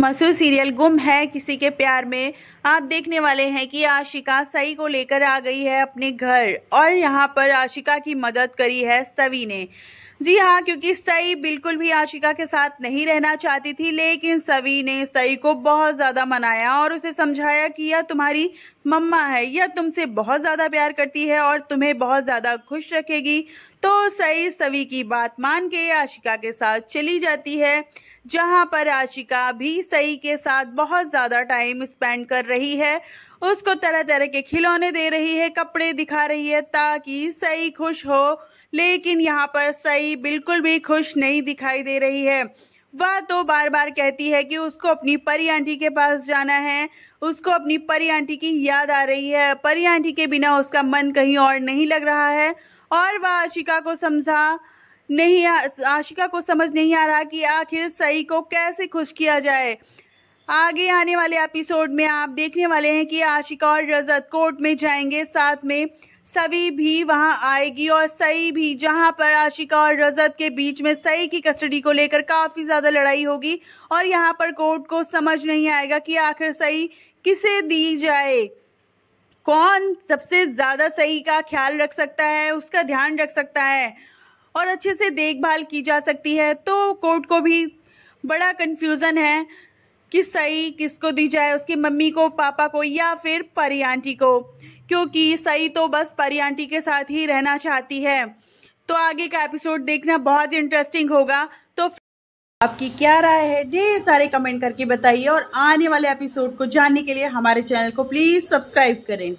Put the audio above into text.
मशहूर सीरियल गुम है किसी के प्यार में आप देखने वाले हैं कि आशिका सई को लेकर आ गई है अपने घर और यहाँ पर आशिका की मदद करी है सवी ने जी हाँ क्योंकि सई बिल्कुल भी आशिका के साथ नहीं रहना चाहती थी लेकिन सवी ने सई को बहुत ज़्यादा मनाया और उसे समझाया कि यह तुम्हारी मम्मा है यह तुमसे बहुत ज़्यादा प्यार करती है और तुम्हें बहुत ज़्यादा खुश रखेगी तो सई सभी की बात मान के आशिका के साथ चली जाती है जहां पर आशिका भी सई के साथ बहुत ज़्यादा टाइम स्पेंड कर रही है उसको तरह तरह के खिलौने दे रही है कपड़े दिखा रही है ताकि सही खुश हो लेकिन यहाँ पर सई बिल्कुल भी खुश नहीं दिखाई दे रही है वह तो बार बार कहती है कि उसको अपनी परी आंटी के पास जाना है उसको अपनी परी आंटी की याद आ रही है परी आंटी के बिना उसका मन कहीं और नहीं लग रहा है और वह आशिका को समझा नहीं आशिका को समझ नहीं आ रहा कि आखिर सई को कैसे खुश किया जाए आगे आने वाले एपिसोड में आप देखने वाले हैं कि आशिका और रजत कोर्ट में जाएंगे साथ में सभी भी वहां आएगी और सई भी जहां पर आशिका और रजत के बीच में सई की कस्टडी को लेकर काफी ज्यादा लड़ाई होगी और यहां पर कोर्ट को समझ नहीं आएगा कि आखिर सई किसे दी जाए कौन सबसे ज़्यादा सही का ख्याल रख सकता है उसका ध्यान रख सकता है और अच्छे से देखभाल की जा सकती है तो कोर्ट को भी बड़ा कन्फ्यूज़न है कि सही किसको दी जाए उसकी मम्मी को पापा को या फिर परी आंटी को क्योंकि सही तो बस परी आंटी के साथ ही रहना चाहती है तो आगे का एपिसोड देखना बहुत इंटरेस्टिंग होगा तो आपकी क्या राय है ढेर सारे कमेंट करके बताइए और आने वाले एपिसोड को जानने के लिए हमारे चैनल को प्लीज सब्सक्राइब करें